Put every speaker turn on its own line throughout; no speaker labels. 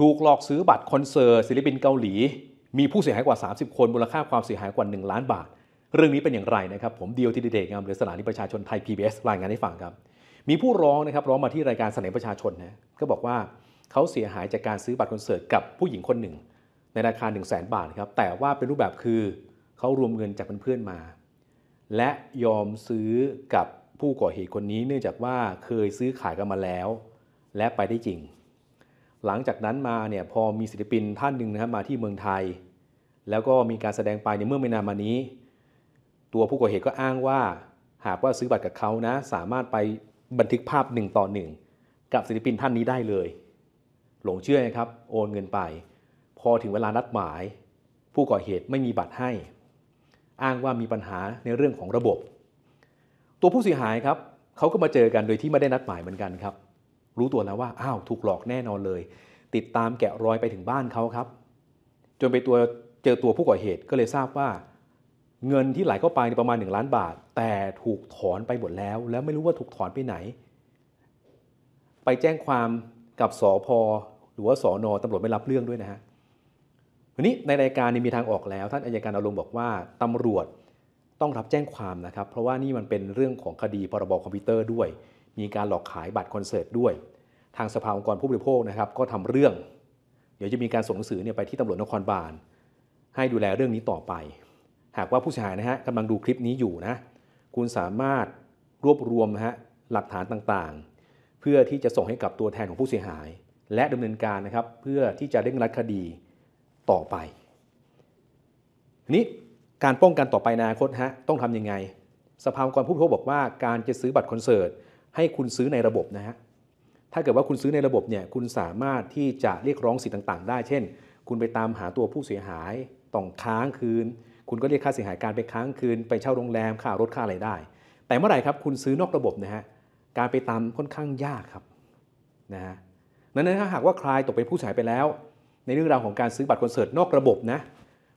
ถูกหลอกซื้อบัตรคอนเสิร์ตศิลปินเกาหลี มีผู้เสียหายกว่า 30 คนมูลค่าความเสียหายกว่า 1 ล้านบาท เรื่องนี้เป็นอย่างไรนะครับ ผมเดียวทีเดกงามเรือสถานีประชาชนไทย PBS รายงานให้ฟังครับ มีผู้ร้องนะครับร้องมาที่รายการเสนอประชาชนนะก็บอกว่าเขาเสียหายจากการซื้อบัตรคอนเสิร์ตกับผู้หญิงคนหนึ่ง ในราคา 1 0 0 0 0แบาทครับแต่ว่าเป็นรูปแบบคือเขารวมเงินจากเพื่อนๆมา และยอมซื้อกับผู้ก่อเหตุคนนี้เนื่องจากว่าเคยซื้อขายกันมาแล้ว และไปได้จริงหลังจากนั้นมาเนี่ยพอมีศิลปินท่านหนึ่งนะครับมาที่เมืองไทย แล้วก็มีการแสดงไปในเมื่อไม่นานมานี้ ตัวผู้ก่อเหตุก็อ้างว่าหากว่าซื้อบัตรกับเขานะ สามารถไปบันทึกภาพหนึ่งต่อหนึ่งกับศิลปินท่านนี้ได้เลย หลงเชื่อนะครับโอนเงินไป พอถึงเวลานัดหมาย ผู้ก่อเหตุไม่มีบัตรให้ อ้างว่ามีปัญหาในเรื่องของระบบ ตัวผู้เสียหายครับเขาก็มาเจอกันโดยที่ไม่ได้นัดหมายเหมือนกันครับรู้ตัวแล้วว่าอ้าวถูกหลอกแน่นอนเลย ติดตามแกะรอยไปถึงบ้านเขาครับจนไปตัวเจอตัวผู้ก่อเหตุก็เลยทราบว่า เงินที่ไหลเข้าไปประมาณ 1 ล้านบาท แต่ถูกถอนไปหมดแล้ว แล้วไม่รู้ว่าถูกถอนไปไหน ไปแจ้งความกับสอพอหรือว่าสอนอตำรวจไม่รับเรื่องด้วยนะฮะวันนี้ในรายการนี้มีทางออกแล้ว ท่านอายการอารมณ์บอกว่าตำรวจต้องรับแจ้งความนะครับ เพราะว่านี่มันเป็นเรื่องของคดีพรบคอมพิวเตอร์ด้วยมีการหลอกขายบัตรคอนเสิร์ตด้วย ทางสภาองค์กรผู้บริโภคนะครับก็ทำเรื่อง เดี๋ยวจะมีการส่งหนังสือเนี่ยไปที่ตำรวจนครบาล ให้ดูแลเรื่องนี้ต่อไป หากว่าผู้เสียหายนะฮะกำลังดูคลิปนี้อยู่นะ คุณสามารถรวบรวมนะฮะหลักฐานต่างๆ เพื่อที่จะส่งให้กับตัวแทนของผู้เสียหาย และดำเนินการนะครับเพื่อที่จะเร่งรัดคดีต่อไป นี้การป้องกันต่อไปในอนาคตฮะต้องทํำยังไง สภาองค์กรผู้บริโภคบอกว่า การจะซื้อบัตรคอนเสิร์ตให้คุณซื้อในระบบนะฮะ ถ้าเกิดว่าคุณซื้อในระบบเนี่ย คุณสามารถที่จะเรียกร้องสิทธิต่างๆได้ เช่น คุณไปตามหาตัวผู้เสียหาย ต้องค้างคืน คุณก็เรียกค่าเสียหายการไปค้างคืน ไปเช่าโรงแรม ค่ารถ ค่าอะไรได้ แต่เมื่อไหร่ครับ คุณซื้อนอกระบบนะฮะ การไปตามค่อนข้างยากครับนะฮะนั้นถ้าหากว่าใครตกเป็นผู้เสียหายไปแล้ว ในเรื่องราวของการซื้อบัตรคอนเสิร์ตนอกระบบนะ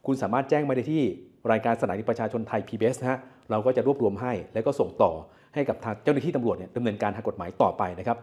คุณสามารถแจ้งมาได้ที่รายการสถานีประชาชนไทย PBS นะฮะเราก็จะรวบรวมให้แล้วก็ส่งต่อให้กับทางเจ้าหน้าที่ตำรวจเนี่ยดำเนินการทางกฎหมายต่อไปนะครับ